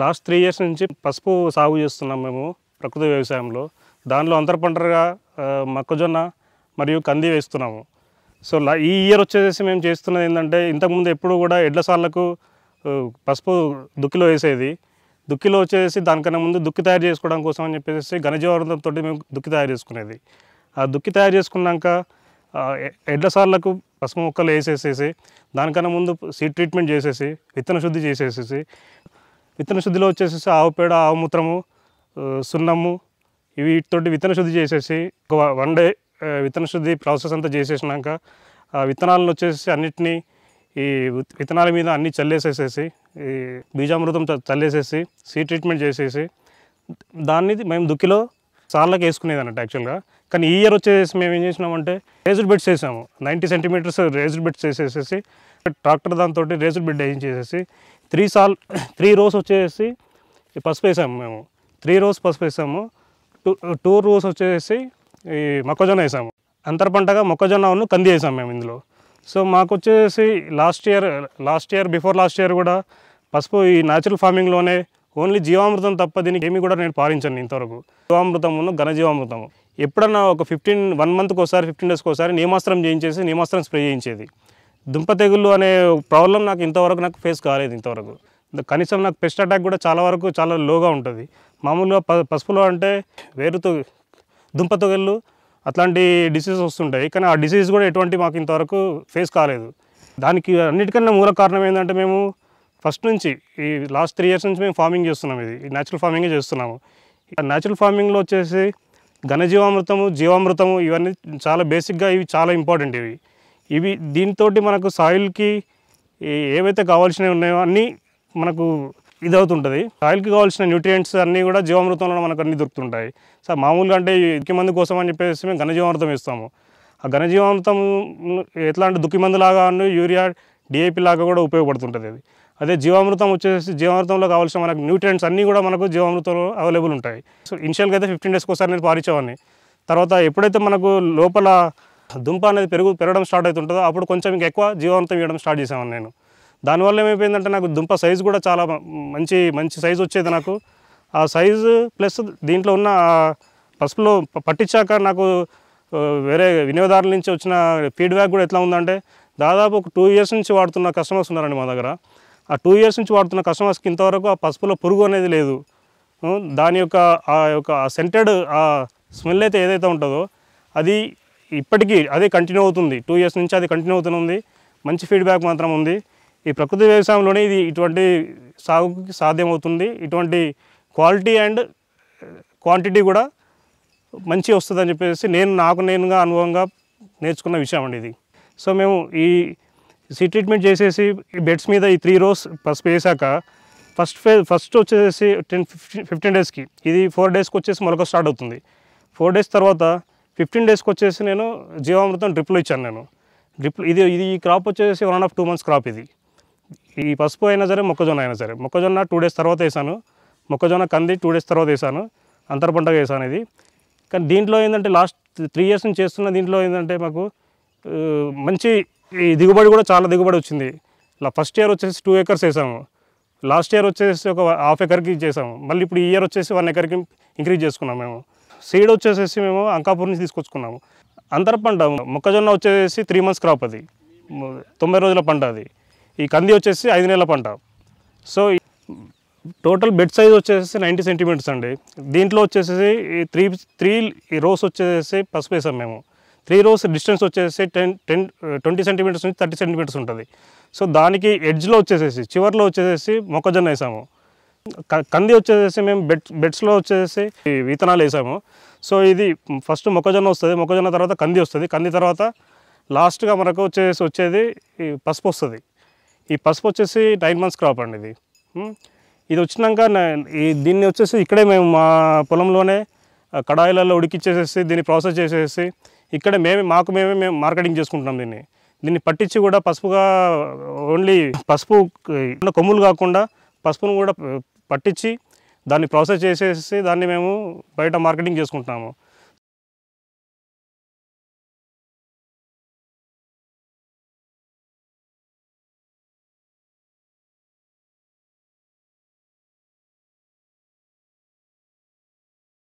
last three years నుంచి పసుపు సాగు చేస్తున్నాం మేము ప్రకృతి వ్యవసాయంలో దానిలో అంతర పంటగా మొక్కజొన్న మరియు కంది వేస్తున్నాము సో ఈ ఇయర్ వచ్చేసి మేము చేస్తున్నది ఏంటంటే ఇంతకుముందు ఎప్పుడు కూడా ఎడ్ల సార్లకు పసుపు దుక్కిలో వేసేది దుక్కిలో వచ్చేసి దానికన్నా ముందు దుక్కి తయారు చేసుకోవడం కోసం అని చెప్పేసి ఘనజీవామృతంతో మేము దుక్కి తయారు చేసుకునేది ఆ దుక్కి తయారు చేసుకున్నాక ఎడ్ల సార్లకు పసుపు మొక్కలు వేసేసేసి దానికన్నా ముందు సీడ్ ట్రీట్మెంట్ చేసేసి విత్తన శుద్ధి చేసేసేసి విత్తన శుద్ధిలో వచ్చేసేసి ఆవు పేడ ఆవు మూత్రము సున్నము వీటితోటి విత్తన శుద్ధి చేసేసి ఒక వన్ డే విత్తన శుద్ధి ప్రాసెస్ అంతా చేసేసినాక విత్తనాలను వచ్చేసి అన్నిటినీ ఈ విత్తనాల మీద అన్ని చల్లేసేసేసి ఈ బీజామృతం చల్లేసేసి సీ ట్రీట్మెంట్ చేసేసి దాన్ని మేము దుక్కిలో సార్లకు వేసుకునేది అన్నట్టు యాక్చువల్గా కానీ ఈ ఇయర్ వచ్చేసి మేము ఏం చేసినామంటే రేజుడ్ బెడ్స్ వేసాము నైంటీ సెంటీమీటర్స్ రేజుడ్ బెడ్స్ వేసేసేసి ట్రాక్టర్ దాంతో రేసుడ్ బిడ్డ వేయించేసేసి త్రీ సాల్ త్రీ రోస్ వచ్చేసి పసుపు వేసాము మేము త్రీ రోస్ పసుపు వేసాము టూ టూ రోస్ వచ్చేసి ఈ మొక్కజొన్న వేసాము అంతర పంటగా మొక్కజొన్న కంది వేసాము మేము ఇందులో సో మాకు వచ్చేసి last year last year before last year కూడా పసుపు ఈ న్యాచురల్ ఫార్మింగ్లోనే ఓన్లీ జీవామృతం తప్ప దీనికి ఏమీ కూడా నేను పాలించాను ఇంతవరకు జీవామృతమును ఘనజీవామృతము ఎప్పుడన్నా ఒక ఫిఫ్టీన్ వన్ మంత్కి ఒకసారి ఫిఫ్టీన్ డేస్కి ఒకసారి నియమాస్త్రం చేయించేసి నియమాస్త్రం స్ప్రే చేయించేది దుంప తెగుళ్ళు అనే ప్రాబ్లం నాకు ఇంతవరకు నాకు ఫేస్ కాలేదు ఇంతవరకు కనీసం నాకు పెస్ట్ అటాక్ కూడా చాలా వరకు చాలా లోగా ఉంటుంది మామూలుగా ప పసుపులో అంటే వేరుతో దుంప తెగుళ్ళు అట్లాంటి డిసీజ్ వస్తుంటాయి కానీ ఆ డిసీజ్ కూడా ఎటువంటి మాకు ఇంతవరకు ఫేస్ కాలేదు దానికి అన్నిటికన్నా మూల కారణం ఏంటంటే మేము ఫస్ట్ నుంచి ఈ లాస్ట్ త్రీ ఇయర్స్ నుంచి మేము ఫార్మింగ్ చేస్తున్నాం ఇది న్యాచురల్ ఫార్మింగే చేస్తున్నాము న్యాచురల్ ఫార్మింగ్లో వచ్చేసి ఘనజీవామృతము జీవామృతము ఇవన్నీ చాలా బేసిక్గా ఇవి చాలా ఇంపార్టెంట్ ఇవి ఇవి దీంతో మనకు సాయిల్కి ఏవైతే కావాల్సినవి ఉన్నాయో అన్నీ మనకు ఇదవుతుంటుంది సాయిల్కి కావాల్సిన న్యూట్రియంట్స్ అన్నీ కూడా జీవామృతంలో మనకు అన్నీ దొరుకుతుంటాయి సో మామూలుగా అంటే దుక్కి మందు కోసం అని చెప్పేసి మేము ఘనజీవామృతం ఇస్తాము ఆ ఘనజీవామృతం ఎట్లా అంటే దుక్కి మందులాగా యూరియా డిఏపి లాగా కూడా ఉపయోగపడుతుంటుంది అది అదే జీవామృతం వచ్చేసి జీవామృతంలో కావాల్సిన మనకు న్యూట్రియంట్స్ అన్నీ కూడా మనకు జీవామృతంలో అవైలబుల్ ఉంటాయి సో ఇన్షియల్గా అయితే ఫిఫ్టీన్ డేస్కి ఒకసారి నేను పారిచ్చేవాడిని తర్వాత ఎప్పుడైతే మనకు లోపల దుంప అనేది పెరుగు పెరగడం స్టార్ట్ అవుతుంటుందో అప్పుడు కొంచెం ఇంకా ఎక్కువ జీవంతం ఇవ్వడం స్టార్ట్ చేసాను నేను దానివల్ల ఏమైపోయిందంటే నాకు దుంప సైజు కూడా చాలా మంచి మంచి సైజు వచ్చేది నాకు ఆ సైజు ప్లస్ దీంట్లో ఉన్న పసుపులో పట్టించాక నాకు వేరే వినియోగదారుల నుంచి వచ్చిన ఫీడ్బ్యాక్ కూడా ఎట్లా ఉందంటే దాదాపు ఒక టూ ఇయర్స్ నుంచి వాడుతున్న కస్టమర్స్ ఉన్నారండి మా దగ్గర ఆ టూ ఇయర్స్ నుంచి వాడుతున్న కస్టమర్స్కి ఇంతవరకు ఆ పసుపులో పురుగు అనేది లేదు దాని యొక్క ఆ యొక్క సెంటెడ్ ఆ స్మెల్ అయితే ఏదైతే ఉంటుందో అది ఇప్పటికీ అదే కంటిన్యూ అవుతుంది టూ ఇయర్స్ నుంచి అది కంటిన్యూ అవుతుంది మంచి ఫీడ్బ్యాక్ మాత్రం ఉంది ఈ ప్రకృతి వ్యవసాయంలోనే ఇది ఇటువంటి సాగుకి సాధ్యమవుతుంది ఇటువంటి క్వాలిటీ అండ్ క్వాంటిటీ కూడా మంచి వస్తుందని చెప్పేసి నేను నాకు నేనుగా అనుభవంగా నేర్చుకున్న విషయం అండి ఇది సో మేము ఈ సీ ట్రీట్మెంట్ చేసేసి ఈ బెడ్స్ మీద ఈ త్రీ రోస్ పసుపు వేసాక ఫస్ట్ ఫే ఫస్ట్ వచ్చేసి టెన్ ఫిఫ్టీన్ డేస్కి ఇది ఫోర్ డేస్కి వచ్చేసి మొలక స్టార్ట్ అవుతుంది ఫోర్ డేస్ తర్వాత ఫిఫ్టీన్ డేస్కి వచ్చేసి నేను జీవామృతం డ్రిప్లు ఇచ్చాను నేను డ్రిప్ ఇది ఇది ఈ క్రాప్ వచ్చేసి one and two months crop ఇది ఈ పసుపు అయినా సరే మొక్కజొన్న అయినా సరే మొక్కజొన్న టూ డేస్ తర్వాత వేసాను మొక్కజొన్న కంది టూ డేస్ తర్వాత వేసాను అంతర పంటగా వేసాను ఇది కానీ దీంట్లో ఏంటంటే లాస్ట్ త్రీ ఇయర్స్ నుంచి చేస్తున్న దీంట్లో ఏంటంటే మాకు మంచి ఈ దిగుబడి కూడా చాలా దిగుబడి వచ్చింది ఇలా ఫస్ట్ ఇయర్ వచ్చేసి టూ ఏకర్స్ వేసాము లాస్ట్ ఇయర్ వచ్చేసి ఒక హాఫ్ ఎకర్కి చేసాము మళ్ళీ ఇప్పుడు ఈ ఇయర్ వచ్చేసి వన్ ఎకర్కి ఇంక్రీజ్ చేసుకున్నాం మేము సీడ్ వచ్చేసేసి మేము అంకాపూర్ నుంచి తీసుకొచ్చుకున్నాము అంతర పంట మొక్కజొన్న వచ్చేసి త్రీ మంత్స్ క్రాప్ అది తొంభై రోజుల పంట అది ఈ కంది వచ్చేసి ఐదు నెలల పంట సో టోటల్ బెడ్ సైజ్ వచ్చేసి నైంటీ సెంటీమీటర్స్ అండి దీంట్లో వచ్చేసి త్రీ త్రీ రోస్ వచ్చేసి పసుపు వేసాం మేము త్రీ రోస్ డిస్టెన్స్ వచ్చేసి టెన్ టెన్ ట్వంటీ సెంటీమీటర్స్ నుంచి థర్టీ సెంటీమీటర్స్ ఉంటుంది సో దానికి ఎడ్జ్లో వచ్చేసేసి చివరిలో వచ్చేసేసి మొక్కజొన్న వేసాము కంది వచ్చేసి మేము బెడ్ బెడ్స్లో వచ్చేసి విత్తనాలు వేసాము సో ఇది ఫస్ట్ మొక్కజొన్న వస్తుంది మొక్కజొన్న తర్వాత కంది వస్తుంది కంది తర్వాత లాస్ట్గా మనకు వచ్చేసి వచ్చేది ఈ పసుపు వస్తుంది ఈ పసుపు వచ్చేసి నైన్ మంత్స్ క్రాప్ అండి ఇది ఇది వచ్చినాక ఈ దీన్ని వచ్చేసి ఇక్కడే మేము మా పొలంలోనే కడాయిలలో ఉడికిచ్చేసేసి దీన్ని ప్రాసెస్ చేసేసి ఇక్కడే మేమే మాకు మేమే మేము మార్కెటింగ్ చేసుకుంటున్నాం దీన్ని దీన్ని పట్టించి కూడా పసుపుగా ఓన్లీ పసుపు కొమ్ములు కాకుండా పసుపును కూడా పట్టించి దాన్ని ప్రాసెస్ చేసేసి దాన్ని మేము బయట మార్కెటింగ్ చేసుకుంటున్నాము